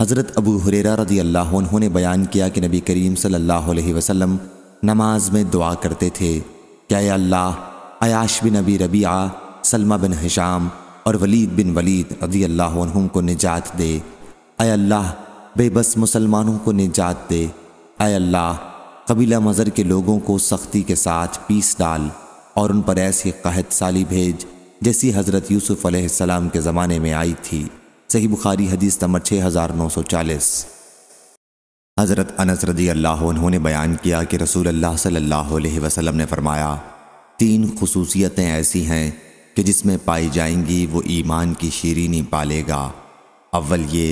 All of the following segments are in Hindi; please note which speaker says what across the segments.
Speaker 1: हज़रत अबू हुरेरा रदी अल्लाह उन्होंने बयान किया कि नबी करीम सल्लल्लाहु अलैहि वसल्लम नमाज में दुआ करते थे क्या अल्लाह Ayyash bin Abi Rabiah Salamah bin Hisham और वलीद बिन वलीद रदी अल्लाह को निजात दे अल्लाह बेबस मुसलमानों को निजात दे अल्लाह कबीला मज़र के लोगों को सख्ती के साथ पीस डाल और उन पर ऐसी कहत साली भेज जैसी हज़रत यूसुफ़ के ज़माने में आई थी सही बुखारी हदीस नंबर छः हज़ार नौ सौ चालीस हज़रत अनस रदी अल्लाह उन्होंने बयान किया कि रसूल अल्लाह सल्लल्लाहु अलैहि वसल्लम ने फरमाया तीन खसूसियतें ऐसी हैं कि जिसमें पाई जाएंगी वो ईमान की शीरीनी पालेगा अव्वल ये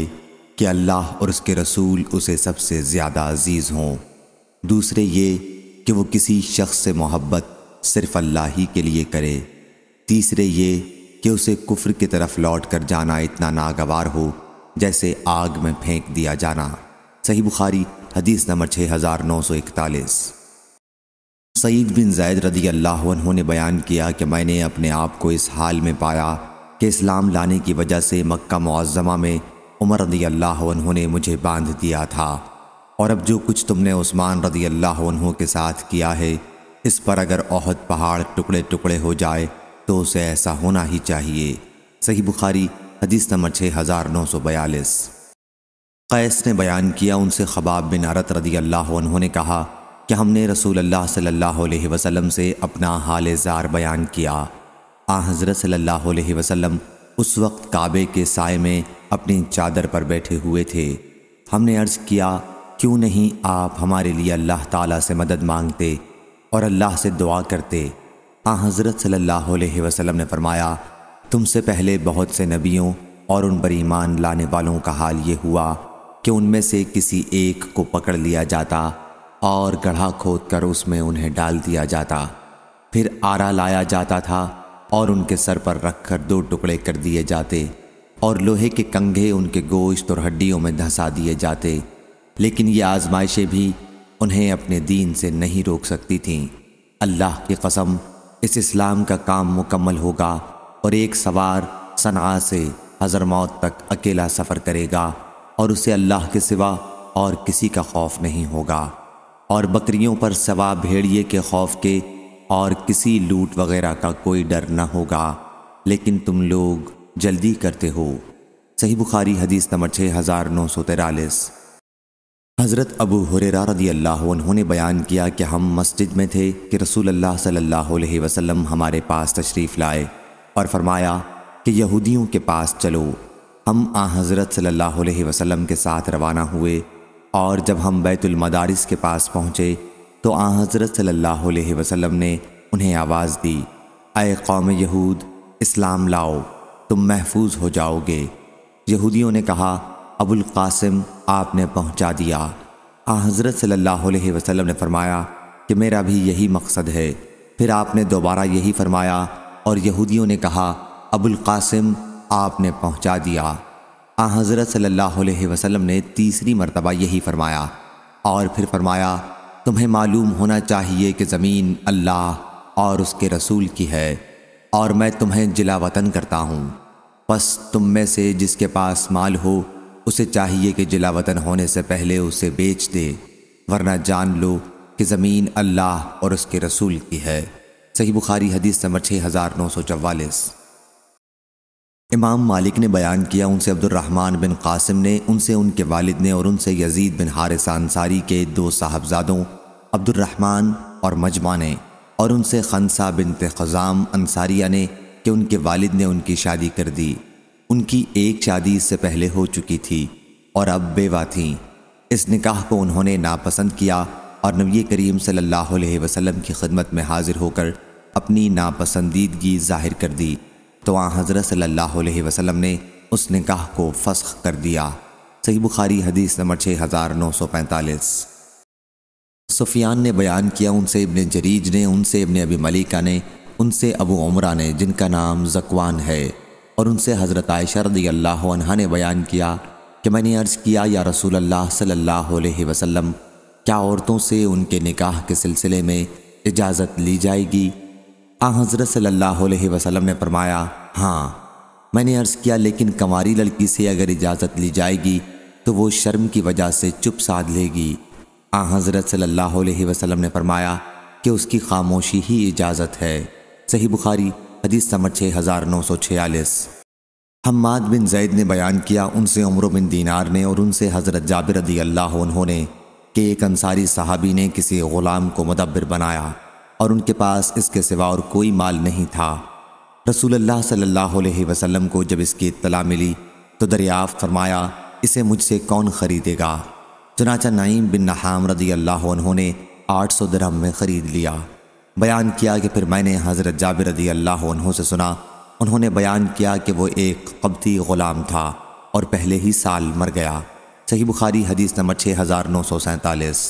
Speaker 1: कि अल्लाह और उसके रसूल उसे सबसे ज़्यादा अजीज़ हों दूसरे ये कि वो किसी शख्स से मोहब्बत सिर्फ़ अल्लाह ही के लिए करे तीसरे ये कि उसे कुफर की तरफ लौट कर जाना इतना नागवार हो जैसे आग में फेंक दिया जाना सही बुखारी हदीस नंबर छः हज़ार नौ सौ इकतालीस सईद बिन जैद रदी अल्लाह ने बयान किया कि मैंने अपने आप को इस हाल में पाया कि इस्लाम लाने की वजह से मक्का मुआज़मा में उमर रदी अल्लाह ने मुझे बांध दिया था और अब जो कुछ तुमने उस्मान रदी अल्लाह के साथ किया है इस पर अगर अहद पहाड़ टुकड़े टुकड़े हो जाए तो उसे ऐसा होना ही चाहिए सही बुखारी हदीस नंबर छः हज़ार नौ सौ बयालीस कैस ने बयान किया उनसे खबाब बिन अरत रदी अल्लाह उन्होंने कहा कि हमने रसूल अल्लाह सल्लल्लाहु अलैहि वसल्लम से अपना हाल ज़ार बयान किया आ हज़रत सल्लल्लाहु अलैहि वसल्लम उस वक्त काबे के साय में अपनी चादर पर बैठे हुए थे हमने अर्ज़ किया क्यों नहीं आप हमारे लिए अल्लाह ताला से मदद मांगते और अल्लाह से दुआ करते आ हज़रत सल्लल्लाहु अलैहि वसल्लम ने फरमाया तुमसे पहले बहुत से नबियों और उन पर ईमान लाने वालों का हाल ये हुआ कि उनमें से किसी एक को पकड़ लिया जाता और गढ़ा खोद कर उसमें उन्हें डाल दिया जाता फिर आरा लाया जाता था और उनके सर पर रखकर दो टुकड़े कर दिए जाते और लोहे के कंघे उनके गोश्त और हड्डियों में धंसा दिए जाते लेकिन ये आजमाइशें भी उन्हें अपने दीन से नहीं रोक सकती थीं अल्लाह की कसम इस इस्लाम का काम मुकम्मल होगा और एक सवार सना से हज़र मौत तक अकेला सफ़र करेगा और उसे अल्लाह के सिवा और किसी का खौफ नहीं होगा और बकरियों पर सवा भेड़िए के खौफ के और किसी लूट वगैरह का कोई डर न होगा लेकिन तुम लोग जल्दी करते हो सही बुखारी हदीस नंबर छः हज़ार नौ सौ तिरालीस हज़रत अबू हुरेरा रदी अल्लाह उन्होंने बयान किया कि हम मस्जिद में थे कि रसूल अल्लाह सल्लल्लाहु अलैहि वसल्लम हमारे पास तशरीफ़ लाए और फरमाया कि यहूदियों के पास चलो हम आ हज़रत सल्लल्लाहु अलैहि वसल्लम के साथ रवाना हुए और जब हम बैतुलमदारिस के पास पहुँचे तो आ हज़रत सल्लल्लाहु अलैहि वसल्लम ने उन्हें आवाज़ दी अय कौम यहूद इस्लाम लाओ तुम महफूज हो जाओगे यहूदियों ने कहा अबुल कासिम आपने पहुंचा दिया आ हज़रत सल्लल्लाहु अलैहि वसल्लम ने फरमाया कि मेरा भी यही मकसद है फिर आपने दोबारा यही फरमाया और यहूदियों ने कहा अबुल कासिम आपने पहुंचा दिया आ हज़रत सल्लल्लाहु अलैहि वसल्लम ने तीसरी मरतबा यही फरमाया और फिर फरमाया तुम्हें मालूम होना चाहिए कि ज़मीन अल्लाह और उसके रसूल की है और मैं तुम्हें जिला वतन करता हूँ बस तुम में से जिसके पास माल हो उसे चाहिए कि जिला वतन होने से पहले उसे बेच दे वरना जान लो कि ज़मीन अल्लाह और उसके रसूल की है सही बुखारी हदीस नंबर छः हज़ार नौ सौ चवालीस इमाम मालिक ने बयान किया उनसे अब्दुलरहमान बिन कासिम ने उनसे उनके वालिद ने और उनसे यजीद बिन हारिस अंसारी के दो साहबजादों अब्दुलरहमान और मजमा ने और उनसे खनसा बिन तजाम अंसारिया ने कि उनके वालिद ने उनकी शादी कर दी उनकी एक शादी इससे पहले हो चुकी थी और अब बेवा थीं इस निकाह को उन्होंने नापसंद किया और नबी करीम सल्लल्लाहु अलैहि वसल्लम की खिदमत में हाजिर होकर अपनी नापसंदीदगी जाहिर कर दी तो आ हज़रत सल्लल्लाहु अलैहि वसल्लम ने उस निकाह को फस्ख कर दिया सही बुखारी हदीस नंबर छः हज़ार नौ सौ पैंतालीस सुफियान ने बयान किया उनसे इबन जरीज ने उनसे इबन अबी मलिका ने उनसे अबू उमरा ने जिनका नाम जकवान है और उनसे हज़रत आयशा रदी अल्लाह ने बयान किया कि मैंने अर्ज़ किया या रसूल अल्लाह सल्लल्लाहु अलैहि वसल्लम क्या औरतों से उनके निकाह के सिलसिले में इजाज़त ली जाएगी आ हाँ, हज़रत सल्लल्लाहु अलैहि वसल्लम ने फरमाया हाँ मैंने अर्ज़ किया लेकिन कंवारी लड़की से अगर इजाज़त ली जाएगी तो वो शर्म की वजह से चुप साध लेगी आ हाँ, हज़रत सल्लल्लाहु अलैहि वसल्लम ने फरमाया कि उसकी खामोशी ही इजाज़त है सही बुखारी हदीस नंबर छः हज़ार नौ सौ छियालीस हम्माद बिन जैद ने बयान किया उनसे उम्र बिन दीनार ने और उनसे हज़रत जाबिर रदी अल्लाह उन्होंने कि एक अंसारी साहबी ने किसी ग़ुलाम को मदब्बर बनाया और उनके पास इसके सिवा और कोई माल नहीं था रसूल सल्लल्लाहु अलैहि वसल्लम को जब इसकी इत्तला मिली तो दरियाफ़ फरमाया इसे मुझसे कौन ख़रीदेगा चनाचा नईम बिन नहाम रदी अल्लाह उन्होंने आठ सौ दरहम में ख़रीद लिया बयान किया कि फिर मैंने हज़रत जाबिर रदी अल्लाह से सुना उन्होंने बयान किया कि वो एक कब्ती ग़ुलाम था और पहले ही साल मर गया सही बुखारी हदीस नंबर छः हज़ार नौ सौ सैंतालीस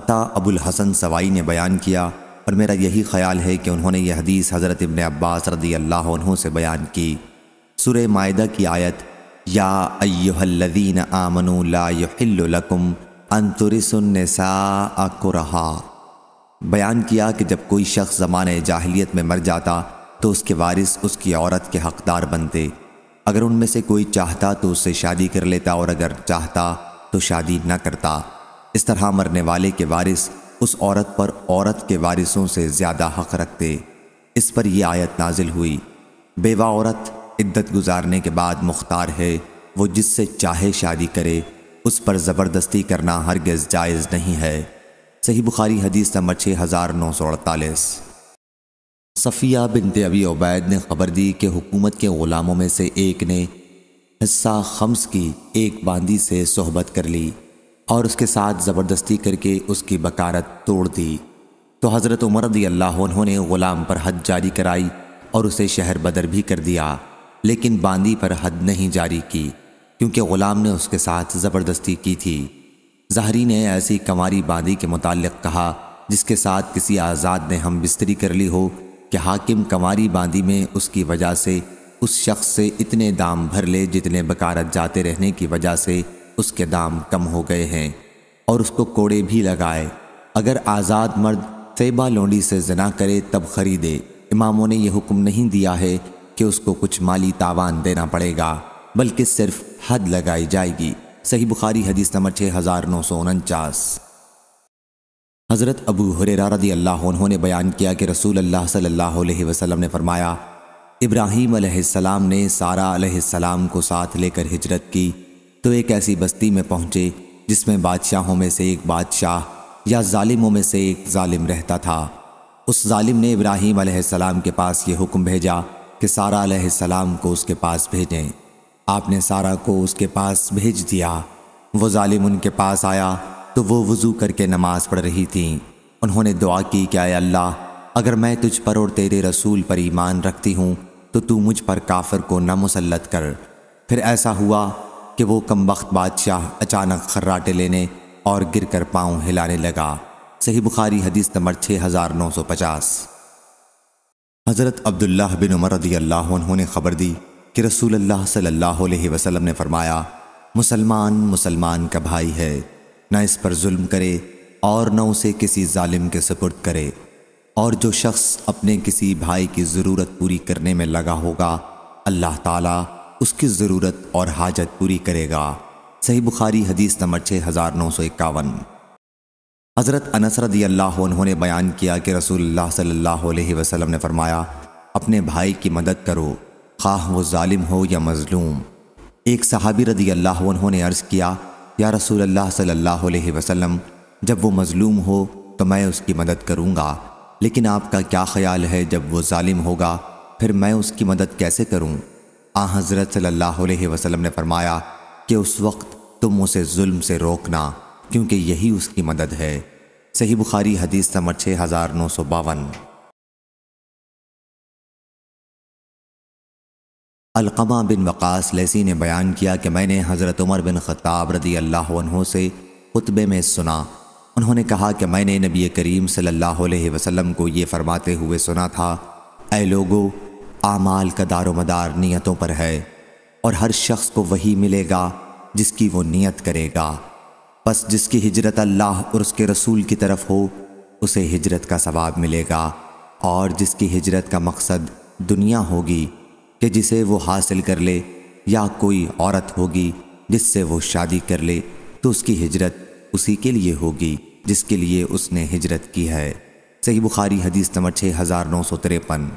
Speaker 1: अता अबुल हसन सवाई ने बयान किया और मेरा यही ख्याल है कि उन्होंने यह हदीस हज़रत इबन अब्बास रदी अल्लाह से बयान की सुर मायदा की आयत या अय्युहल्लदीन आमनू लाकुम युहिल्लु लकुम अकुरहा बयान किया कि जब कोई शख्स ज़माने जाहलीत में मर जाता तो उसके वारिस उसकी औरत के हकदार बनते अगर उनमें से कोई चाहता तो उससे शादी कर लेता और अगर चाहता तो शादी न करता इस तरह मरने वाले के वारिस उस औरत पर औरत के वारिसों से ज़्यादा हक रखते इस पर यह आयत नाजिल हुई बेवा औरत इद्दत गुजारने के बाद मुख्तार है वो जिससे चाहे शादी करे उस पर ज़बरदस्ती करना हरगज़ जायज़ नहीं है सही बुखारी हदीस नंबर छः हज़ार नौ सौ अड़तालीस सफ़िया बिन अबी उबैद ने खबर दी कि हुकूमत के ग़ुलामों में से एक ने हिस्सा खम्स की एक बांदी से सोहबत कर ली और उसके साथ ज़बरदस्ती करके उसकी बकारत तोड़ दी तो हज़रत उमर रदी अल्लाह ने ग़ुलाम पर हद जारी कराई और उसे शहर बदर भी कर दिया लेकिन बांदी पर हद नहीं जारी की क्योंकि ग़ुलाम ने उसके साथ ज़बरदस्ती की थी जहरी ने ऐसी कंवारी बादी के मुतालिक कहा जिसके साथ किसी आज़ाद ने हम बिस्तरी कर ली हो कि हाकिम कंवारी बांदी में उसकी वजह से उस शख्स से इतने दाम भर ले जितने बकारत जाते रहने की वजह से उसके दाम कम हो गए हैं और उसको कोड़े भी लगाए अगर आज़ाद मर्द सेबा लोंडी से जना करे तब खरीदे इमामों ने यह हुक्म नहीं दिया है कि उसको कुछ माली तावान देना पड़ेगा बल्कि सिर्फ हद लगाई जाएगी सही बुखारी हदीस नंबर छः हज़ार नौ सौ उनचास हज़रत अबू हुरेरा रदी अल्लाह उन्होंने बयान किया कि रसूल अल्लाह सल्लल्लाहु अलैहि वसल्लम ने फरमाया इब्राहिम अलैहिस्सलाम ने सारा अलैहिस्सलाम को साथ लेकर हिजरत की तो एक ऐसी बस्ती में पहुँचे जिसमें बादशाहों में से एक बादशाह या ालिमों में से एक ालिम रहता था उस ालिम ने इब्राहिम अलैहिस्सलाम के पास ये हुक्म भेजा कि सारा अलैहिस्सलाम को उसके पास भेजें आपने सारा को उसके पास भेज दिया वो ालिम उनके पास आया तो वो वज़ू करके नमाज़ पढ़ रही थी उन्होंने दुआ की कि आया अल्लाह अगर मैं तुझ पर और तेरे रसूल पर ईमान रखती हूँ तो तू मुझ पर काफिर को न मुसलत कर फिर ऐसा हुआ कि वो कम वक्त बादशाह अचानक खर्राटे लेने और गिर कर पाँव हिलाने लगा सही बुखारी हदीस नंबर छः हज़ार नौ सौ पचास हज़रत अब्दुल्ला बिन उमर रदी अल्लाह उन्होंने ख़बर दी कि रसूल अल्लाह सल्लल्लाहु अलैहि वसल्लम ने फरमाया मुसलमान मुसलमान का भाई है न इस पर जुल्म करे और न उसे किसी जालिम के सपुर्द करे और जो शख्स अपने किसी भाई की ज़रूरत पूरी करने में लगा होगा अल्लाह ताला उसकी ज़रूरत और हाजत पूरी करेगा सही बुखारी हदीस नंबर छः हज़ार नौ सौ इक्यावन हज़रत अनसरदी अल्लाह उन्होंने बयान किया कि रसूल सल्लल्लाहु अलैहि वसल्लम ने फरमाया अपने भाई की मदद करो खाह वो ालिम हो या मज़लूम एक सहाबी रदी अल्लाह उन्होंने अर्ज़ किया या रसूल अल्लाह सल्लल्लाहु अलैहि वसल्लम जब वो मज़लूम हो तो मैं उसकी मदद करूँगा लेकिन आपका क्या ख्याल है जब वो ालिम होगा फिर मैं उसकी मदद कैसे करूँ आ हज़रत सल्लल्लाहु अलैहि वसल्लम ने फरमाया कि उस वक्त तुम उसे जुल्म से रोकना क्योंकि यही उसकी मदद है सही बुखारी हदीस नंबर छः हज़ार नौ सौ बावन अलकमा बिन वक़ास लेसी ने बयान किया कि मैंने हज़रत उमर बिन ख़ताब रदी अल्लाह से खुतबे में सुना उन्होंने कहा कि मैंने नबी करीम सल्लल्लाहु अलैहि वसल्लम को ये फरमाते हुए सुना था ए लोगो आमाल का दारो मदार नीयतों पर है और हर शख्स को वही मिलेगा जिसकी वो नीयत करेगा बस जिसकी हिजरत अल्लाह और उसके रसूल की तरफ हो उसे हिजरत का सवाब मिलेगा और जिसकी हिजरत का मकसद दुनिया होगी कि जिसे वो हासिल कर ले या कोई औरत होगी जिससे वो शादी कर ले तो उसकी हिजरत उसी के लिए होगी जिसके लिए उसने हिजरत की है सही बुखारी हदीस नंबर छः हज़ार नौ सौ तिरपन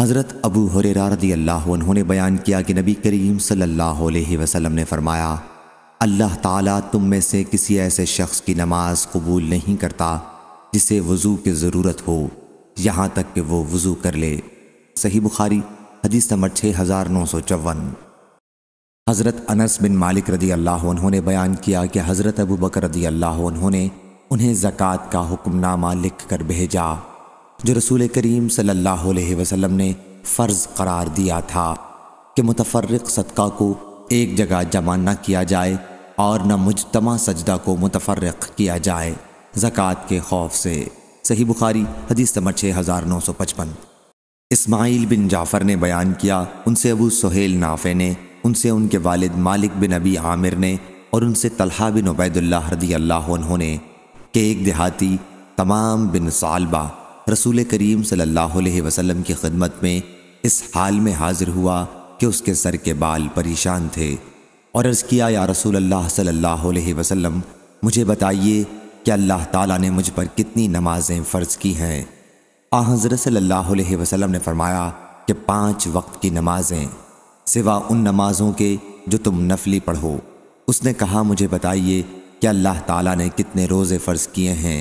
Speaker 1: हज़रत अबू हुर रदी अल्लाह उन्होंने बयान किया कि नबी करीम सल्लल्लाहु अलैहि वसल्लम ने फरमाया अल्लाह ताला तुम में से किसी ऐसे शख्स की नमाज कबूल नहीं करता जिसे वज़ू की ज़रूरत हो यहाँ तक कि वो वज़ू कर ले सही बुखारी हदीस नंबर छः हज़ार नौ सौ चौवन हज़रत अनस बिन मालिक रदी अल्लाह उन्होंने बयान किया कि हज़रत अबू बकर रदी अल्लाह उन्होंने उन्हें ज़क़़त का हुक्मनामा लिख कर भेजा जो रसूल करीम सल्लल्लाहु अलैहि वसल्लम ने फ़र्ज़ करार दिया था कि मुतफरक सदका को एक जगह जमा न किया जाए और न मुजतमा सजदा को मुतफरक किया जाए ज़क़़त के खौफ से सही बुखारी हदीस नंबर छः हज़ार नौ सौ पचपन इस्माइल बिन जाफ़र ने बयान किया उनसे अबू सहेल नाफे ने उनसे उनके वालिद मालिक बिन अबी आमिर ने और उनसे तलहा बिन उबैदुल्ला रदी अल्लाह ने कि एक देहाती तमाम बिन सालबा रसूल करीम सल्लल्लाहु अलैहि वसल्लम की खिदमत में इस हाल में हाजिर हुआ कि उसके सर के बाल परेशान थे और अर्ज़ किया या रसूल अल्लाह सल्लल्लाहु अलैहि वसल्लम मुझे बताइए कि अल्लाह ताला ने मुझ पर कितनी नमाज़ें फ़र्ज़ की हैं आ हज़रत सल्लल्लाहु वसल्लम ने फरमाया कि पांच वक्त की नमाजें सिवा उन नमाजों के जो तुम नफली पढ़ो उसने कहा मुझे बताइए कि अल्लाह ताला ने कितने रोज़े फ़र्ज़ किए हैं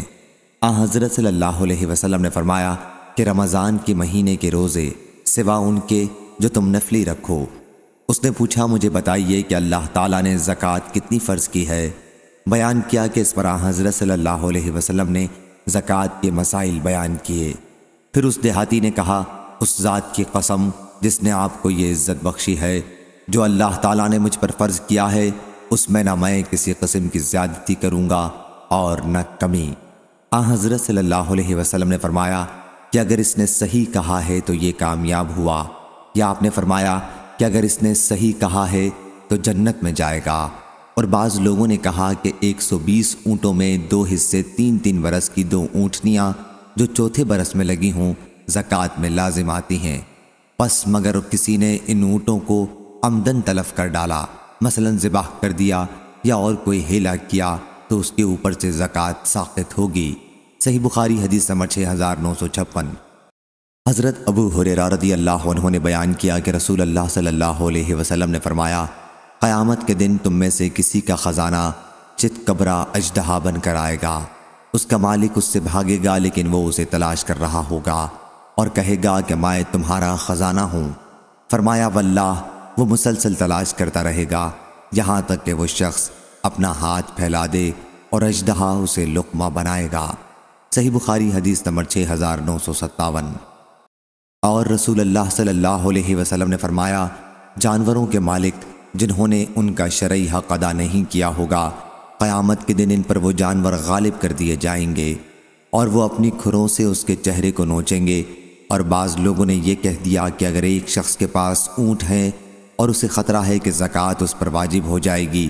Speaker 1: आ हज़रत सल्लल्लाहु अलैहि वसल्लम ने फरमाया कि रमज़ान के महीने के रोज़े सिवा उनके जो तुम नफली रखो उसने पूछा मुझे बताइए कि अल्लाह ताला ने ज़क़़त कितनी फ़र्ज़ की है बयान किया कि इस पर हज़रत सल्लल्लाहु अलैहि ने ज़क़़त के मसाइल बयान किए फिर उस देहाती ने कहा उस ज़ात की कसम जिसने आपको ये इज़्ज़त बख्शी है जो अल्लाह ताला ने मुझ पर फ़र्ज़ किया है उसमें ना मैं किसी कस्म की ज़्यादती करूँगा और न कमी आ हज़रत सल्लल्लाहु अलैहि वसल्लम ने फरमाया कि अगर इसने सही कहा है तो ये कामयाब हुआ या आपने फरमाया कि अगर इसने सही कहा है तो जन्नत में जाएगा और बाज़ लोगों ने कहा कि 120 ऊँटों में दो हिस्से तीन तीन बरस की दो ऊँटनियाँ जो चौथे बरस में लगी हों जक़ात में लाजिम आती हैं बस मगर किसी ने इन ऊँटों को आमदन तलफ कर डाला मसलन ज़िबाह कर दिया या और कोई हेला किया तो उसके ऊपर से ज़क़़त साखित होगी सही बुखारी हदीस नंबर छः हज़ार नौ सौ छप्पन हज़रत अबू हुररारदी अल्लाह ने बयान किया कि रसूल अल्लाह सल्लल्लाहु अलैहि वसल्लम ने फरमाया क़यामत के दिन तुम में से किसी का ख़ज़ाना चित कबरा अजदहा बनकर आएगा उसका मालिक उससे भागेगा लेकिन वो उसे तलाश कर रहा होगा और कहेगा कि मैं तुम्हारा ख़जाना हूँ फरमाया वल्लाह वो मुसलसल तलाश करता रहेगा यहाँ तक कि वो शख्स अपना हाथ फैला दे और अजदहा उसे लुकमा बनाएगा सही बुखारी हदीस नंबर छः हज़ार नौ सौ सत्तावन और रसूल अल्लाह सल्लल्लाहु अलैहि वसल्लम ने फरमाया जानवरों के मालिक जिन्होंने उनका शरय हक अदा नहीं किया होगा क़यामत के दिन इन पर वो जानवर गालिब कर दिए जाएंगे और वो अपनी खुरों से उसके चेहरे को नोचेंगे और बाज़ लोगों ने यह कह दिया कि अगर एक शख्स के पास ऊँट है और उसे ख़तरा है कि ज़क़़त उस पर वाजिब हो जाएगी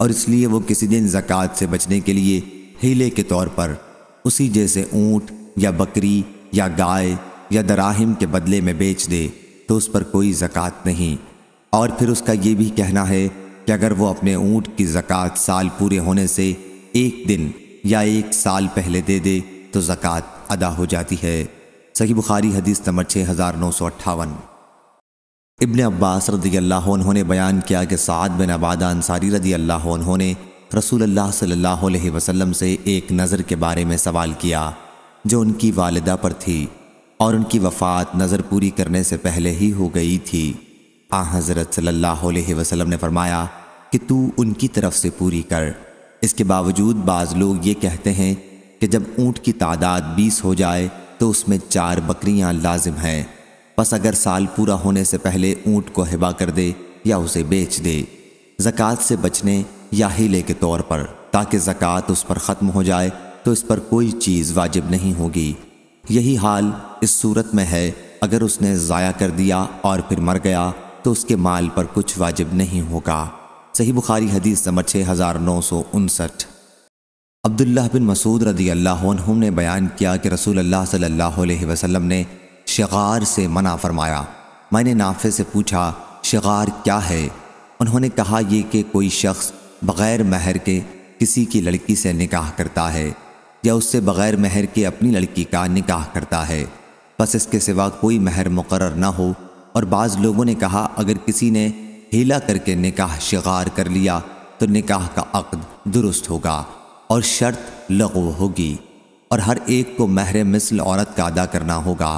Speaker 1: और इसलिए वो किसी दिन ज़क़़त से बचने के लिए हीले के तौर पर उसी जैसे ऊँट या बकरी या गाय या दराहिम के बदले में बेच दे तो उस पर कोई ज़क़़त नहीं और फिर उसका ये भी कहना है कि अगर वो अपने ऊँट की जक़ात साल पूरे होने से एक दिन या एक साल पहले दे दे तो जक़ात अदा हो जाती है सही बुखारी हदीस नंबर छः हज़ार नौ सौ अट्ठावन इबन अब्बास रदी अल्लाह उन्होंने बयान किया कि साद बिन अबादा अंसारी रदी अल्लाह उन्होंने रसूल अल्लाह सल्लल्लाहु अलैहि वसल्लम से एक नज़र के बारे में सवाल किया जो उनकी वालदा पर थी और उनकी वफ़ात नज़र पूरी करने से पहले ही हो गई थी आ हज़रत सल्लल्लाहु वसल्लम ने फरमाया कि तू उनकी तरफ से पूरी कर इसके बावजूद बाज़ लोग ये कहते हैं कि जब ऊँट की तादाद बीस हो जाए तो उसमें चार बकरियाँ लाजिम हैं बस अगर साल पूरा होने से पहले ऊँट को हिबा कर दे या उसे बेच दे ज़क़़त से बचने या हीले के तौर पर ताकि ज़क़़त उस पर ख़त्म हो जाए तो इस पर कोई चीज़ वाजिब नहीं होगी यही हाल इस सूरत में है अगर उसने ज़ाया कर दिया और फिर मर गया तो उसके माल पर कुछ वाजिब नहीं होगा सही बुखारी हदीस नंबर छः हज़ार नौ सौ उनसठ अब्दुल्ला बिन मसूद रदी अल्लाह ने बयान किया कि रसूल अल्लाह सल्लल्लाहु अलैहि वसल्लम ने शगार से मना फरमाया मैंने नाफे से पूछा शगार क्या है उन्होंने कहा यह कि कोई शख्स बग़ैर महर के किसी की लड़की से निकाह करता है या उससे बग़ैर महर के अपनी लड़की का निकाह करता है बस इसके सिवा कोई महर मुकर ना हो और बाज़ लोगों ने कहा अगर किसी ने हीला करके निकाह शिगार कर लिया तो निकाह का अक़द दुरुस्त होगा और शर्त लगो होगी और हर एक को महर मिसल औरत का अदा करना होगा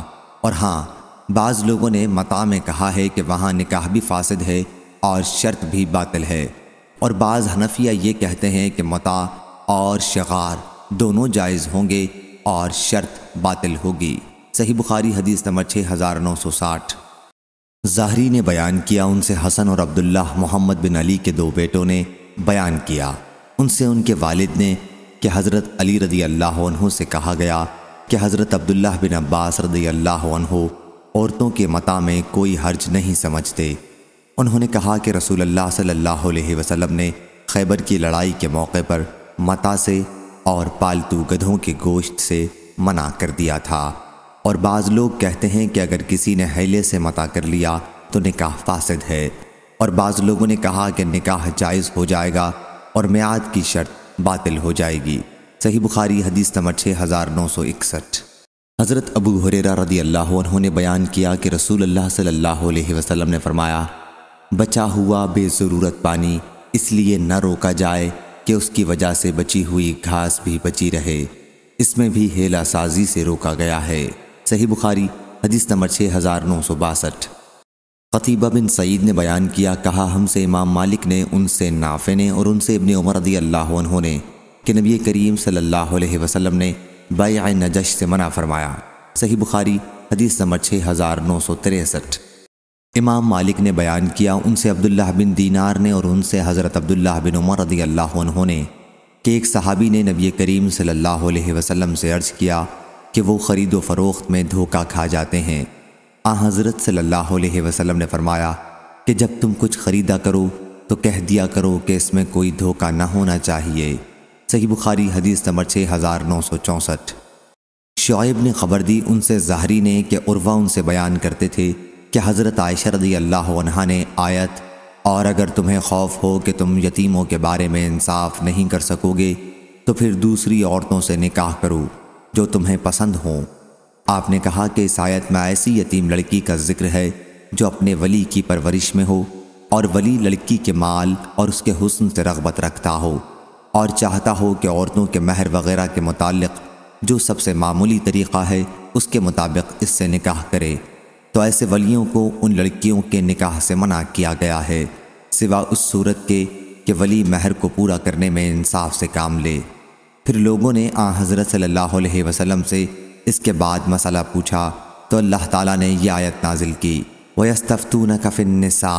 Speaker 1: और हाँ बाज़ लोगों ने मता में कहा है कि वहाँ निकाह भी फासद है और शर्त भी बातिल है और बाज़ हनफिया ये कहते हैं कि मता और शगार दोनों जायज़ होंगे और शर्त बातिल होगी सही बुखारी हदीस नंबर छः हज़ार नौ सौ साठ जाहरी ने बयान किया उनसे हसन और अब्दुल्लाह मोहम्मद बिन अली के दो बेटों ने बयान किया उनसे उनके वालिद ने कि हज़रत अली रदी अल्लाह से कहा गया कि हज़रत अब्दुल्ला बिन अब्बास रदी अल्लाह औरतों के मता में कोई हर्ज नहीं समझते उन्होंने कहा कि रसूल अल्लाह सल्लल्लाहु अलैहि वसल्लम ने खैबर की लड़ाई के मौके पर मता से और पालतू गधों के गोश्त से मना कर दिया था और बाज़ लोग कहते हैं कि अगर किसी ने हैले से मता कर लिया तो निकाह फासद है और बाज़ लोगों ने कहा कि निकाह जायज़ हो जाएगा और म्याद की शर्त बातिल हो जाएगी सही बुखारी हदीस नंबर छः हज़ार नौ सौ इकसठ हज़रत अबू हुरेरा रदी अल्लाह ने बयान किया कि रसूल अल्लाह सल्लल्लाहु अलैहि वसल्लम ने फरमाया बचा हुआ बेज़रूरत पानी इसलिए न रोका जाए कि उसकी वजह से बची हुई घास भी बची रहे इसमें भी हेला साजी से रोका गया है सही बुखारी हदीस नंबर छः हज़ार नौ सौ बासठ खतीबा बिन सईद ने बयान किया कहा हमसे इमाम मालिक ने उनसे नाफे ने और उनसे इबन उमर रदी अल्लाह उन्होंने कि नबी करीम सल्लल्लाहु अलैहि वसल्लम ने बाय नजश से मना फरमाया सही बुखारी हदीस नंबर छः हज़ार नौ सौ तिरसठ इमाम मालिक ने बयान किया उनसे अब्दुल्लाह बिन दीनार ने और उनसे हज़रत अब्दुल्लाह बिन उमर रदी अल्लाह उन्होंने कि एक सहाबी ने नबी करीम सल्लल्लाहु अलैहि वसल्लम से अर्ज़ किया कि वो ख़रीद व फरोख्त में धोखा खा जाते हैं आ हज़रत सल्लल्लाहु अलैहि वसल्लम ने फरमाया कि जब तुम कुछ ख़रीदा करो तो कह दिया करो कि इसमें कोई धोखा ना होना चाहिए सही बुखारी हदीस नंबर छः हज़ार नौ सौ चौंसठ शुब ने ख़बर दी उनसे जहरी ने कि उर्वा उनसे बयान करते थे कि हज़रत आयशा रदी अल्लाह ने आयत और अगर तुम्हें खौफ हो कि तुम यतीमों के बारे में इंसाफ नहीं कर सकोगे तो फिर दूसरी औरतों से निकाह करो जो तुम्हें पसंद हों आपने कहा कि इस आयत में ऐसी यतीम लड़की का जिक्र है जो अपने वली की परवरिश में हो और वली लड़की के माल और उसके हुस्न से रगबत रखता हो और चाहता हो कि औरतों के महर वगैरह के मुतालिक जो सबसे मामूली तरीक़ा है उसके मुताबिक इससे निकाह करे तो ऐसे वलियों को उन लड़कियों के निकाह से मना किया गया है सिवा उस सूरत के कि वली महर को पूरा करने में इंसाफ से काम ले फिर लोगों ने आ हज़रत सल्लल्लाहु अलैहि वसल्लम से इसके बाद मसला पूछा तो अल्लाह ताला ने यह आयत नाजिल की वस्तफ़तू न कफ़िनसा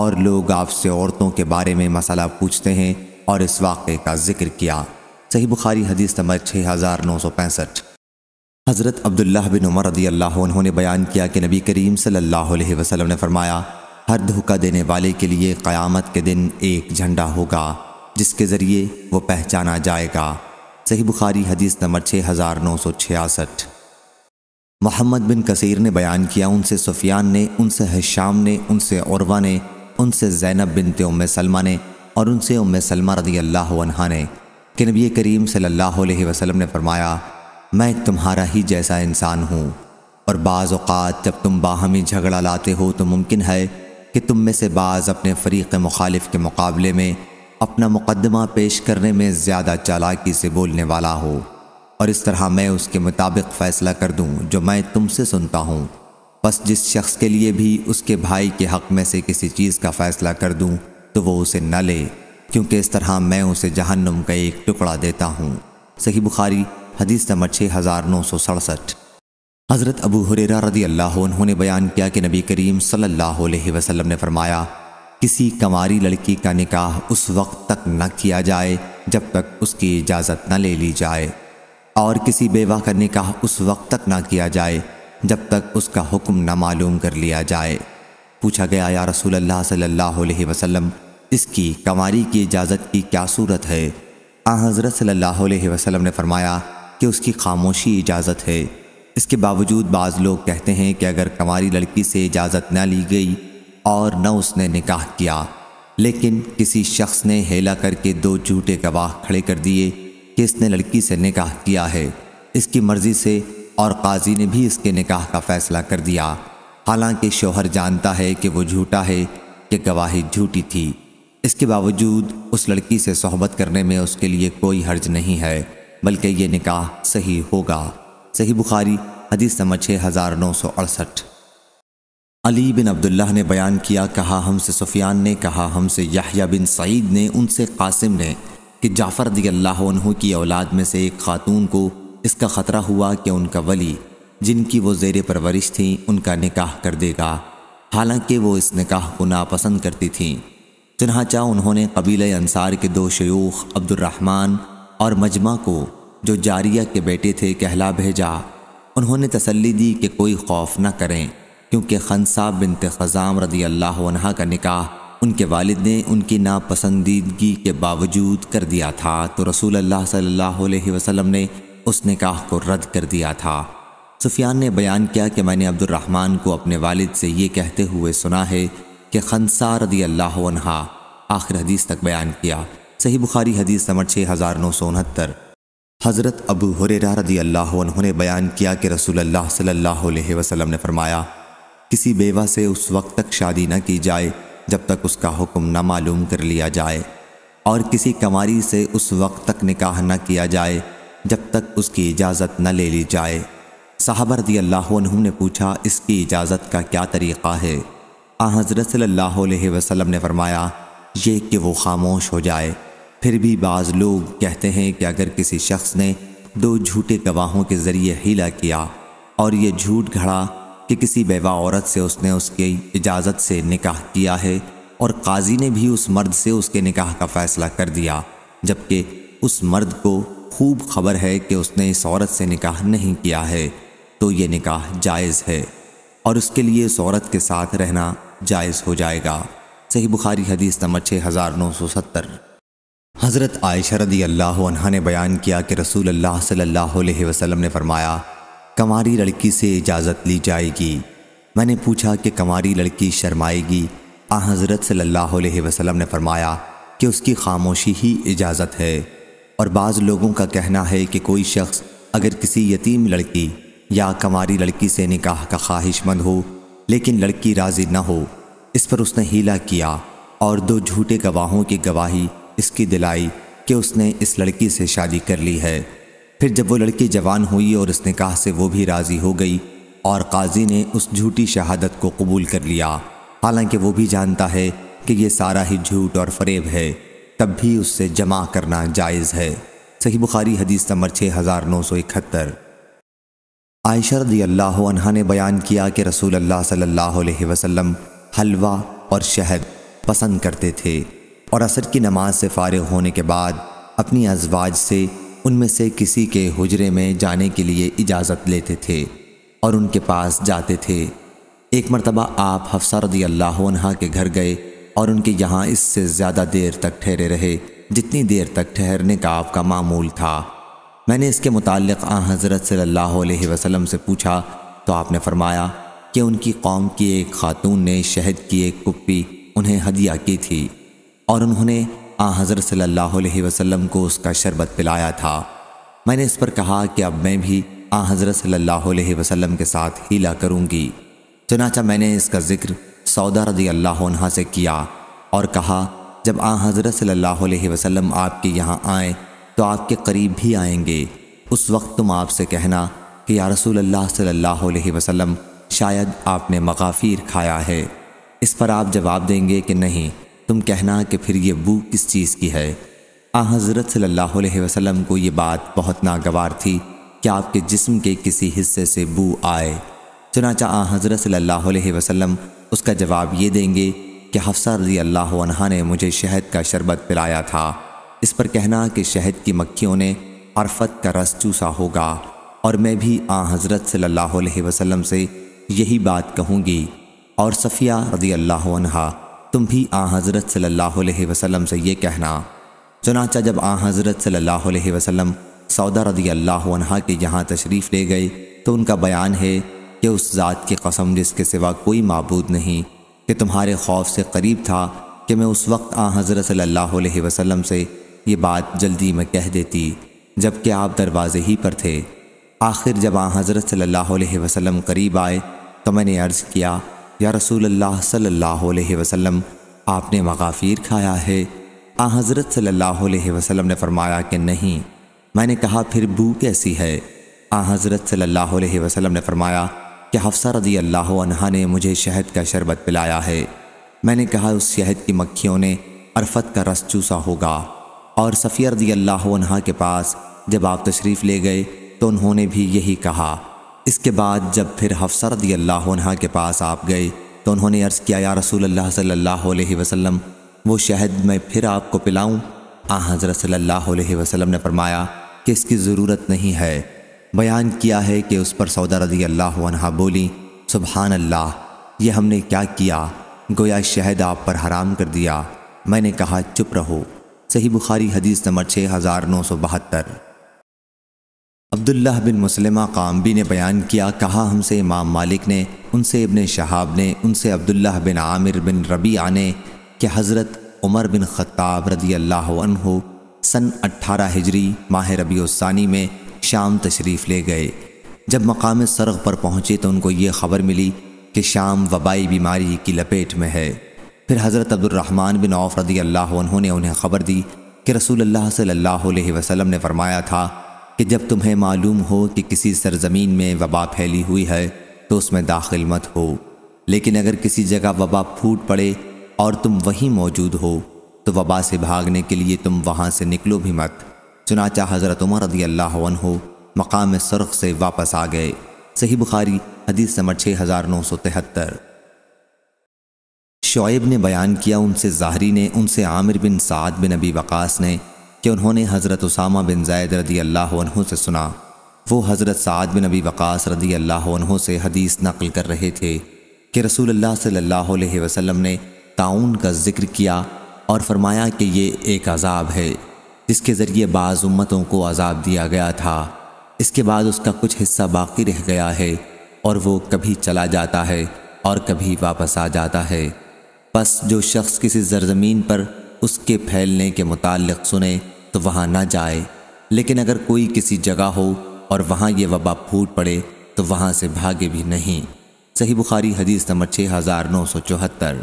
Speaker 1: और लोग आपसे औरतों के बारे में मसला पूछते हैं और इस वाक़े का जिक्र किया सही बुखारी हदीस नंबर छः हज़ार नौ सौ पैंसठ हज़रत अब्दुल्ला बिन उमर रदी अल्लाह उन्होंने बयान किया कि नबी करीम सल्लल्लाहु अलैहि वसल्लम ने फ़रमाया हर धोखा देने वाले के लिए क़यामत के दिन एक झंडा होगा जिसके ज़रिए वो पहचाना जाएगा सही बुखारी हदीस नंबर छः हज़ार नौ सौ छियासठ मोहम्मद बिन कसीर ने बयान किया उनसे सुफियान ने उनसे हशाम ने उनसे औरवा ने उनसे जैनब बिन तम सलमा ने और उनसे उम सलमा रदी अल्लाह ने कि नबी करीम सल्लल्लाहु अलैहि वसल्लम ने फरमाया मैं तुम्हारा ही जैसा इंसान हूँ और बाज़ जब तुम बाहमी झगड़ा लाते हो तो मुमकिन है कि तुम में से बाज़ अपने फ़रीक़ मुखालिफ के मुकाबले में अपना मुकदमा पेश करने में ज़्यादा चालाकी से बोलने वाला हो और इस तरह मैं उसके मुताबिक फ़ैसला कर दूं जो मैं तुमसे सुनता हूँ बस जिस शख्स के लिए भी उसके भाई के हक़ में से किसी चीज़ का फ़ैसला कर दूं तो वो उसे न ले क्योंकि इस तरह मैं उसे जहन्नुम का एक टुकड़ा देता हूँ सही बुखारी हदीस नंबर छः हज़ार नौ सौ सड़सठ हज़रत अबू हुरेरा रदी अल्लाह उन्होंने बयान किया कि नबी करीम सल्लल्लाहु अलैहि वसल्लम ने फरमाया किसी कमारी लड़की का निकाह उस वक्त तक न किया जाए जब तक उसकी इजाज़त न ले ली जाए और किसी बेवा का निकाह उस वक्त तक ना किया जाए जब तक उसका हुक्म न मालूम कर लिया जाए पूछा गया या रसूल अल्लाह सल्लल्लाहु अलैहि वसल्लम इसकी कमारी की इजाज़त की क्या सूरत है आ हाँ हज़रत सल्लल्लाहु अलैहि वसल्लम ने फरमाया कि उसकी खामोशी इजाज़त है इसके बावजूद बाज़ लोग कहते हैं कि अगर कमारी लड़की से इजाज़त न ली गई और न उसने निकाह किया लेकिन किसी शख्स ने हेला करके दो झूठे गवाह खड़े कर दिए कि इसने लड़की से निकाह किया है इसकी मर्ज़ी से और काजी ने भी इसके निकाह का फ़ैसला कर दिया हालांकि शोहर जानता है कि वो झूठा है कि गवाही झूठी थी इसके बावजूद उस लड़की से सोहबत करने में उसके लिए कोई हर्ज नहीं है बल्कि ये निकाह सही होगा सही बुखारी हदीस समझे छः हज़ार नौ सौ अड़सठ अली बिन अब्दुल्लाह ने बयान किया कहा हमसे सुफियान ने कहा हमसे याहिया बिन सईद ने उनसे कासिम ने कि जाफ़र दल्लाहों की औलाद में से एक खातून को इसका ख़तरा हुआ कि उनका वली जिनकी वो जेर परवरिश थी उनका निकाह कर देगा हालांकि वो इस निकाह को नापसंद करती थीं चनहाचा उन्होंने कबील अंसार के दो शयूख अब्दुलरहमान और मजमा को जो जारिया के बेटे थे कहला भेजा उन्होंने तसल्ली दी कि कोई खौफ न करें क्योंकि खनसा बिनत ख़ज़ाम रदी अल्लाह वनहा का निकाह उनके वालिद ने उनकी नापसंदीदगी के बावजूद कर दिया था तो रसूल अल्लाह सल्लल्लाहु अलैहि वसल्लम ने उस निकाह को रद्द कर दिया था सुफियान ने बयान किया कि मैंने अब्दुलरहमान को अपने वालिद से ये कहते हुए सुना है कि खनसा रदी अल्लाह वनहा आखिर हदीस तक बयान किया सही बुखारी हदीस नंबर छः हज़ार नौ सौ उनहत्तर हज़रत अबू हुरेरा रदी अल्लाह ने बयान किया कि रसूल अल्लाह सल्लल्लाहु अलैहि वसल्लम ने फरमाया किसी बेवा से उस वक्त तक शादी न की जाए जब तक उसका हुक्म न मालूम कर लिया जाए और किसी कमारी से उस वक्त तक निकाह न किया जाए जब तक उसकी इजाज़त न ले ली जाए साहबरदी अल्लाह ने पूछा इसकी इजाज़त का क्या तरीक़ा है आ हज़रत सल्लल्लाहु अलैहि वसल्लम ने फरमाया ये कि वो खामोश हो जाए फिर भी बाज़ लोग कहते हैं कि अगर किसी शख्स ने दो झूठे गवाहों के ज़रिए हीला किया और ये झूठ घड़ा कि किसी बेवा औरत से उसने उसकी इजाज़त से निकाह किया है और काजी ने भी उस मर्द से उसके निकाह का फ़ैसला कर दिया जबकि उस मर्द को खूब खबर है कि उसने इस औरत से निकाह नहीं किया है तो ये निकाह जायज़ है और उसके लिए इस औरत के साथ रहना जायज़ हो जाएगा सही बुखारी हदीस नंबर छः हज़ार नौ सौ सत्तर हज़रत आयशा अल्लाह ने बयान किया कि रसूल अल्लाह सल्लल्लाहु अलैहि वसल्लम ने फरमाया कमारी लड़की से इजाज़त ली जाएगी मैंने पूछा कि कमारी लड़की शर्माएगी आ हज़रत सल्लल्लाहु अलैहि वसल्लम ने फरमाया कि उसकी खामोशी ही इजाज़त है और बाज़ लोगों का कहना है कि कोई शख्स अगर किसी यतीम लड़की या कमारी लड़की से निकाह का ख्वाहिशमंद हो लेकिन लड़की राज़ी न हो इस पर उसने हीला किया और दो झूठे गवाहों की गवाही इसकी दिलाई कि उसने इस लड़की से शादी कर ली है फिर जब वो लड़की जवान हुई और उसने निकाह से वो भी राज़ी हो गई और काजी ने उस झूठी शहादत को कबूल कर लिया हालांकि वो भी जानता है कि ये सारा ही झूठ और फरेब है तब भी उससे जमा करना जायज़ है सही बुखारी हदीस नंबर छः हज़ार नौ सौ इकहत्तर आयशरदी अल्लाह ने बयान किया कि रसूल अल्लाह सल्लल्लाहु अलैहि वसल्लम हलवा और शहद पसंद करते थे और असर की नमाज से फ़ारिग होने के बाद अपनी अजवाज से उनमें से किसी के हुजरे में जाने के लिए इजाज़त लेते थे और उनके पास जाते थे एक मरतबा आप हफ्सा रदी अल्लाह के घर गए और उनके यहाँ इससे ज़्यादा देर तक ठहरे रहे जितनी देर तक ठहरने का आपका मामूल था मैंने इसके मुतालिक आ हज़रत सल्ला से पूछा तो आपने फरमाया कि उनकी कौम की एक खातून ने शहद की एक कुप्पी उन्हें हदिया की थी और उन्होंने आ हज़र सल्ला वसम को उसका शरबत पिलाया था मैंने इस पर कहा कि अब मैं भी आ हज़रत सल्ला वसम के साथ हीला करूँगी चनाचा मैंने इसका ज़िक्र सौदा रदी अल्लाह से किया और कहा जब आ हज़रत सल्ला वसम आपके यहाँ आए तो आपके करीब भी आएंगे उस वक्त तुम आपसे कहना कि या रसूल अल्लाह सल्लल्लाहु वसम शायद आपने मकाफिर खाया है इस पर आप जवाब देंगे कि नहीं तुम कहना कि फिर ये बू किस चीज़ की है आ हज़रत सल्लल्लाहु वसल्लम को ये बात बहुत नागवार थी कि आपके जिस्म के किसी हिस्से से बू आए चुनाचा आ हज़रत सल्लल्लाहु अलैहि वसल्लम उसका जवाब ये देंगे कि हफ्सा रजी अल्लाह ने मुझे शहद का शरबत पिलाया था इस पर कहना कि शहद की मक्खियों ने अरफत का रस चूसा होगा और मैं भी आ हज़रत सल्लल्लाहु अलैहि वसल्लम से यही बात कहूँगी और सफ़िया रजी अल्लाह तुम भी आ हज़रत सल्लल्लाहु अलैहि वसल्लम से ये कहना चुनाचा जब आ हज़रत सल्लल्लाहु अलैहि वसल्लम सौदा रदी अल्लाह के यहाँ तशरीफ़ ले गए तो उनका बयान है कि उस ज़ात की कसम जिसके सिवा कोई मबूद नहीं कि तुम्हारे खौफ से करीब था कि मैं उस वक्त आ हज़रत सल्लल्लाहु अलैहि वसल्लम से ये बात जल्दी में कह देती जबकि आप दरवाज़े ही पर थे आखिर जब आ हज़रत सल्लल्लाहु अलैहि वसल्लम करीब आए तो मैंने अर्ज़ किया या रसूल अल्लाह सल्लल्लाहु अलैहि वसल्लम आपने मगाफिर खाया है आ हज़रत सल्लल्लाहु अलैहि वसल्लम ने फरमाया कि नहीं मैंने कहा फिर बू कैसी है आ हज़रत सल्लल्लाहु अलैहि वसल्लम ने फरमाया कि हफ्सा रजी अल्लाह अनहा ने मुझे शहद का शरबत पिलाया है मैंने कहा उस शहद की मक्खियों ने अरफत का रस चूसा होगा और सफ़ी रजी अल्लाह अनहा के पास जब आप तशरीफ़ ले गए तो उन्होंने भी यही कहा इसके बाद जब फिर हफसर रदी अल्लाह के पास आप गए तो उन्होंने अर्ज़ किया या रसूल अल्लाह सल्लल्लाहु अलैहि वसल्लम वो शहद मैं फिर आपको पिलाऊं आ हज़रत सल्लल्लाहु अलैहि वसल्लम ने फरमाया कि इसकी ज़रूरत नहीं है बयान किया है कि उस पर सौदा रदी अल्लाह बोली सुबहान अल्लाह ये हमने क्या किया गोया शहद आप पर हराम कर दिया मैंने कहा चुप रहो सही बुखारी हदीस नंबर छः हज़ार नौ सौ बहत्तर अब्दुल्लाह बिन मुसलमा कामबी ने बयान किया कहा हमसे इमाम मालिक ने उनसे इबन शहाब ने उनसे अब्दुल्लाह बिन आमिर बिन रबी आने कि हज़रत उमर बिन ख़ताब रदी अल्लाह सन अट्ठारह हिजरी माह रबी ثानी में शाम तशरीफ़ ले गए जब मकाम सरग पर पहुँचे तो उनको ये खबर मिली कि शाम वबाई बीमारी की लपेट में है फिर हज़रत अब्दुलरहमान बिन औफ रदी अल्लाह ने उन्हें खबर दी कि रसूल अल्लाह सल्लल्लाहु अलैहि वसल्लम ने फरमाया था कि जब तुम्हें मालूम हो कि किसी सरजमीन में वबा फैली हुई है तो उसमें दाखिल मत हो लेकिन अगर किसी जगह वबा फूट पड़े और तुम वहीं मौजूद हो तो वबा से भागने के लिए तुम वहाँ से निकलो भी मत चुनाचा हज़रत उमर रदी अल्लाह हो मकाम सरख से वापस आ गए सही बुखारी हदीस समर छः हज़ार नौ सौ तिहत्तर शोएब ने बयान किया उनसे ज़ाहरी ने उनसे आमिर बिन साद बिन अबी वक़ास ने कि उन्होंने हज़रत उसामा बिन जैद रदी अल्लाह से सुना वो हज़रत साद बिन नबी वक़ास रदी अल्लाह से हदीस नकल कर रहे थे कि रसूल सल्ह वसम ने ताउन का जिक्र किया और फरमाया कि ये एक अजाब है जिसके ज़रिए बाज़ उम्मतों को अजाब दिया गया था इसके बाद उसका कुछ हिस्सा बाकी रह गया है और वो कभी चला जाता है और कभी वापस आ जाता है बस जो शख्स किसी ज़रजमीन पर उसके फैलने के मुतल सुने तो वहाँ ना जाए लेकिन अगर कोई किसी जगह हो और वहाँ ये वबा फूट पड़े तो वहाँ से भागे भी नहीं सही बुखारी हदीस नंबर छः हज़ार नौ सौ चौहत्तर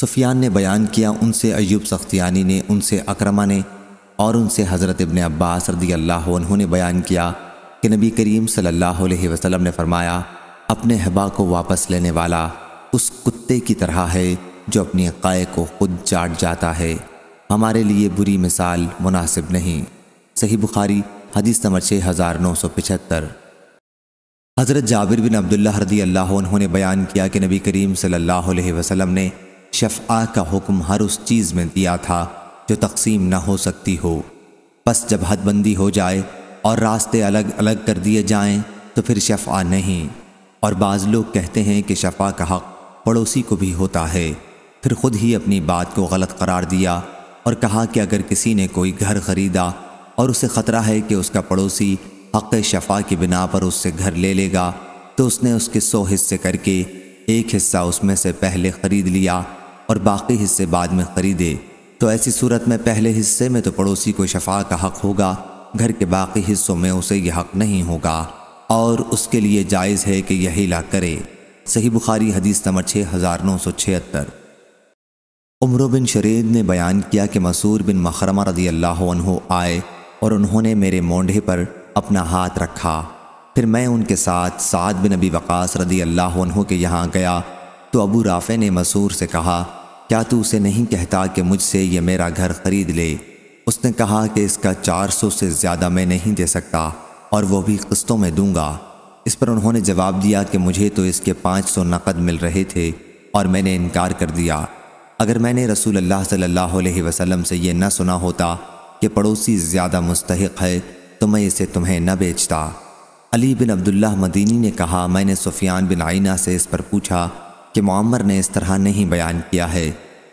Speaker 1: सुफियान ने बयान किया उनसे अयूब सख्तियानी ने उनसे अक्रमा ने और उनसे हज़रत इबन अब्बास रदी अल्लाह उन्होंने बयान किया कि नबी करीम सल्लल्लाहु अलैहि वसल्लम ने फरमाया अपने हबा को वापस लेने वाला उस कुत्ते की तरह है जो अपनी काय को खुद चाट जाता है हमारे लिए बुरी मिसाल मुनासिब नहीं सही बुखारी हदीस नंबर छः हज़ार नौ सौ पिछहत्तर हज़रत जाबिर बिन अब्दुल्ला हरदी अल्लाह उन्होंने बयान किया कि नबी करीम सल्लल्लाहु अलैहि वसल्लम ने शफ़ा का हुक्म हर उस चीज़ में दिया था जो तकसीम ना हो सकती हो बस जब हदबंदी हो जाए और रास्ते अलग अलग कर दिए जाएँ तो फिर शफ़ा नहीं और बाज़ लोग कहते हैं कि शफ़ा का हक़ पड़ोसी को भी होता है फिर ख़ुद ही अपनी बात को गलत करार दिया और कहा कि अगर किसी ने कोई घर खरीदा और उसे ख़तरा है कि उसका पड़ोसी हक़ शफा की बिना पर उससे घर ले लेगा तो उसने उसके सौ हिस्से करके एक हिस्सा उसमें से पहले ख़रीद लिया और बाकी हिस्से बाद में ख़रीदे तो ऐसी सूरत में पहले हिस्से में तो पड़ोसी को शफा का हक़ होगा घर के बाकी हिस्सों में उसे यह हक़ नहीं होगा और उसके लिए जायज़ है कि यह ला करे सही बुखारी हदीस नंबर छः हज़ार नौ सौ छिहत्तर उम्र बिन शरीद ने बयान किया कि मसूर बिन मखरमा रदी अल्लाह आए और उन्होंने मेरे मोंढे पर अपना हाथ रखा फिर मैं उनके साथ साद बिन अबी वक़ास रदी अल्लाह के यहाँ गया तो अबू राफ़े ने मसूर से कहा क्या तू उसे नहीं कहता कि मुझसे ये मेरा घर ख़रीद ले उसने कहा कि इसका चार सौ से ज़्यादा मैं नहीं दे सकता और वह भी किस्तों में दूंगा इस पर उन्होंने जवाब दिया कि मुझे तो इसके पाँच सौ नकद मिल रहे थे और मैंने इनकार कर दिया अगर मैंने रसूल अल्लाह सल्लल्लाहु अलैहि वसल्लम से ये न सुना होता कि पड़ोसी ज़्यादा मुस्तक है तो मैं इसे तुम्हें न बेचता अली बिन अब्दुल्ला मदीनी ने कहा मैंने सुफियान बिन आइना से इस पर पूछा कि मम्मर ने इस तरह नहीं बयान किया है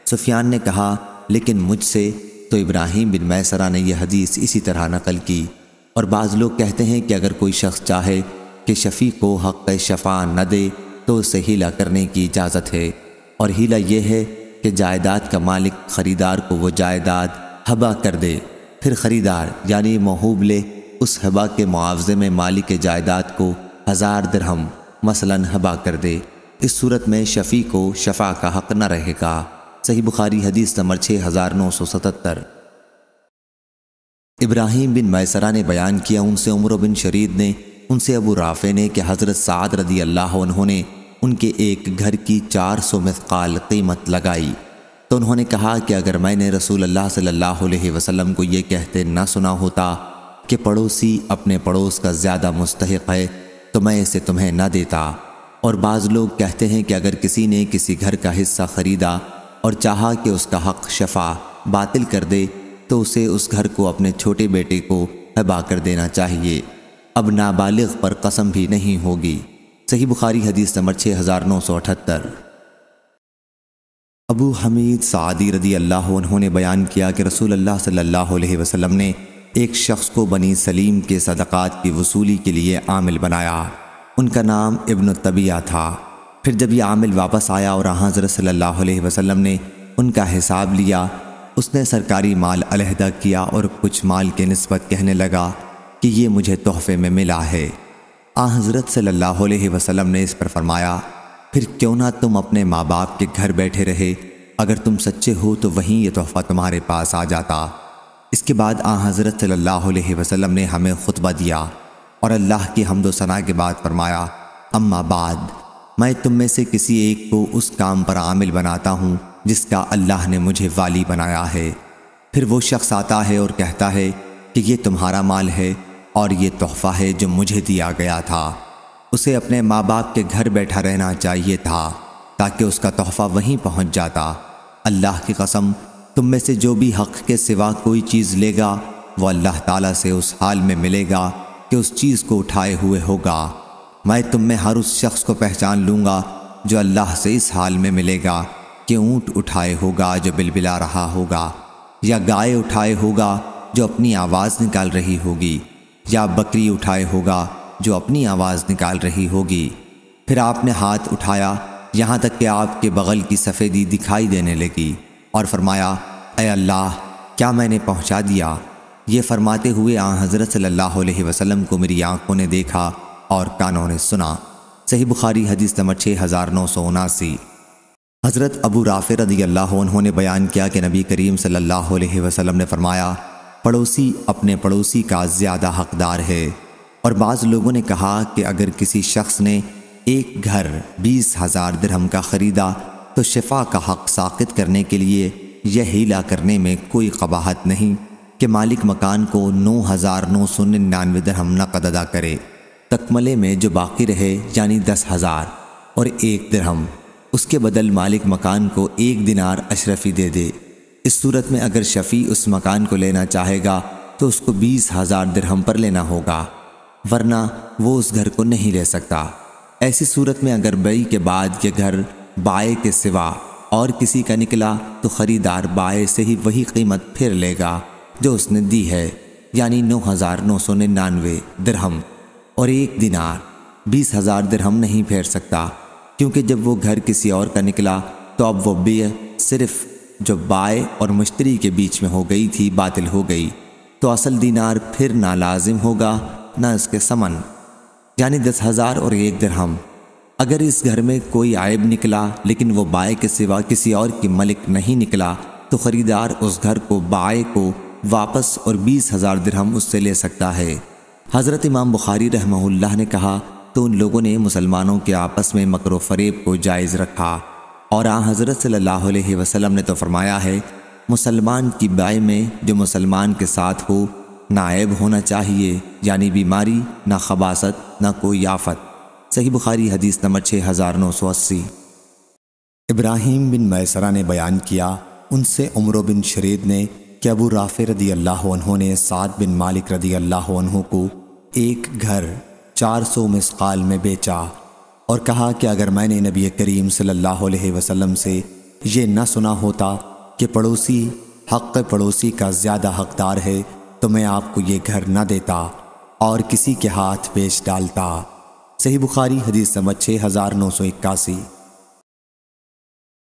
Speaker 1: सुफियान ने कहा लेकिन मुझसे तो इब्राहिम बिन मैसरा ने यह हदीस इसी तरह नकल की और बाज़ लोग कहते हैं कि अगर कोई शख्स चाहे कि शफ़ी को हक़ शफ़ा न दे तो उसे हीला करने की इजाज़त है और हीला यह है कि जायदाद का मालिक खरीदार को वो जायदाद हबा कर दे फिर खरीदार यानी महूबले उस हबा के मुआवजे में मालिक जायदाद को हज़ार दरहम मसलन हबा कर दे इस सूरत में शफ़ी को शफा का हक न रहेगा सही बुखारी हदीस नंबर छः हज़ार नौ सौ सतहत्तर इब्राहिम बिन मैसरा ने बयान किया उनसे उम्र बिन शरीद ने उनसे अबू राफ़े ने कि हज़रत साद रदी अल्लाह उन्होंने उनके एक घर की चार सौ मिसकाल कीमत लगाई तो उन्होंने कहा कि अगर मैंने रसूल अल्लाह सल्लल्लाहु अलैहि वसल्लम को ये कहते ना सुना होता कि पड़ोसी अपने पड़ोस का ज़्यादा मुस्तक है तो मैं इसे तुम्हें ना देता और बाज़ लोग कहते हैं कि अगर किसी ने किसी घर का हिस्सा ख़रीदा और चाहा कि उसका हक शफा बातिल कर दे तो उसे उस घर को अपने छोटे बेटे को हबा कर देना चाहिए अब नाबालिग पर कसम भी नहीं होगी सही बुखारी हदीस नंबर छः हज़ार नौ सौ अठहत्तर अबू हमीद सादी रदी अल्लाह उन्होंने बयान किया कि रसूल अल्लाह सल्लल्लाहु अलैहि वसल्लम ने एक शख्स को बनी सलीम के सदक़ात की वसूली के लिए आमिल बनाया उनका नाम इब्न तबिया था फिर जब यह आमिल वापस आया और हज़रत सल्लल्लाहु अलैहि वसल्लम ने उनका हिसाब लिया उसने सरकारी माल अलहदा किया और कुछ माल के नस्बत कहने लगा कि ये मुझे तोहफे में मिला है आ हज़रत सल्ला वसलम वसल्लम ने इस पर फरमाया फिर क्यों ना तुम अपने माँ बाप के घर बैठे रहे अगर तुम सच्चे हो तो वहीं ये तोहफ़ा तुम्हारे पास आ जाता इसके बाद आ हज़रत सल्लल्लाहु वसलम वसल्लम ने हमें खुतबा दिया और अल्लाह की हमदोसना के बाद फरमाया अम्मा बाद मैं तुम में से किसी एक को उस काम पर आमिल बनाता हूँ जिसका अल्लाह ने मुझे वाली बनाया है फिर वो शख्स आता है और कहता है कि ये तुम्हारा माल है और ये तोहफा है जो मुझे दिया गया था उसे अपने माँ बाप के घर बैठा रहना चाहिए था ताकि उसका तोहफा वहीं पहुँच जाता अल्लाह की कसम तुम में से जो भी हक़ के सिवा कोई चीज़ लेगा वो अल्लाह ताला से उस हाल में मिलेगा कि उस चीज़ को उठाए हुए होगा मैं तुम में हर उस शख्स को पहचान लूँगा जो अल्लाह से इस हाल में मिलेगा कि ऊँट उठाए होगा जो बिलबिला रहा होगा या गाय उठाए होगा जो अपनी आवाज़ निकाल रही होगी या बकरी उठाए होगा जो अपनी आवाज़ निकाल रही होगी फिर आपने हाथ उठाया यहाँ तक कि आपके बगल की सफ़ेदी दिखाई देने लगी और फरमाया ए अल्लाह क्या मैंने पहुँचा दिया ये फरमाते हुए आ हज़रत सल्लल्लाहु वसलम को मेरी आंखों ने देखा और कानों ने सुना सही बुखारी हदीस नंबर छः हज़ार नौ सौ उनासी हज़रत अबू राफ़िर रदी अल्लाह उन्होंने बयान किया कि नबी करीम सल्लल्लाहु अलैहि वसल्लम ने फरमाया पड़ोसी अपने पड़ोसी का ज़्यादा हकदार है और बाज़ लोगों ने कहा कि अगर किसी शख्स ने एक घर बीस हज़ार दरहम का ख़रीदा तो शिफा का हक साकित करने के लिए यह हीला करने में कोई कबाहत नहीं कि मालिक मकान को नौ हज़ार नौ सौ निन्यानवे दरहम नकद अदा करे तकमले में जो बाकी रहे यानी दस हज़ार और एक दरहम उसके बदल मालिक मकान को एक दिनार अशरफी दे दे इस सूरत में अगर शफ़ी उस मकान को लेना चाहेगा तो उसको बीस हज़ार दिरहम पर लेना होगा वरना वो उस घर को नहीं ले सकता ऐसी सूरत में अगर बई के बाद ये घर बाए के सिवा और किसी का निकला तो ख़रीदार बाए से ही वही कीमत फिर लेगा जो उसने दी है यानी नौ हज़ार नौ सौ निन्यानवे दरहम और एक दिनार बीस हज़ार दरहम नहीं फेर सकता क्योंकि जब वो घर किसी और का निकला तो अब वो बेय सिर्फ जो बाय और मुश्तरी के बीच में हो गई थी बातिल हो गई तो असल दीनार फिर ना लाजिम होगा ना इसके समन यानी दस हज़ार और एक दरहम अगर इस घर में कोई आयब निकला लेकिन वो बाय के सिवा किसी और की मलिक नहीं निकला तो ख़रीदार उस घर को बाय को वापस और बीस हज़ार दरहम उससे ले सकता है हज़रत इमाम बुखारी रहमहुल्लाह ने कहा तो उन लोगों ने मुसलमानों के आपस में मकर फरेब को जायज़ रखा और आ हज़रत सल्लल्लाहु अलैहि वसल्लम ने तो फरमाया है मुसलमान की बाय में जो मुसलमान के साथ हो नायब होना चाहिए यानी बीमारी ना खबासत ना कोई आफत सही बुखारी हदीस नंबर छः हज़ार नौ सौ अस्सी इब्राहिम बिन मैसरा ने बयान किया उनसे उम्र बिन शरीद ने कि अबू राफ़े रदी अल्लाह ने साद बिन मालिक रदी अल्लाह को एक घर चार सौ मिसकाल में बेचा और कहा कि अगर मैंने नबी करीम सल्लल्लाहु अलैहि वसल्लम से ये न सुना होता कि पड़ोसी हक़ पड़ोसी का ज़्यादा हकदार है तो मैं आपको ये घर न देता और किसी के हाथ पेश डालता सही बुखारी हदीस नंबर छः हज़ार नौ सौ इक्यासी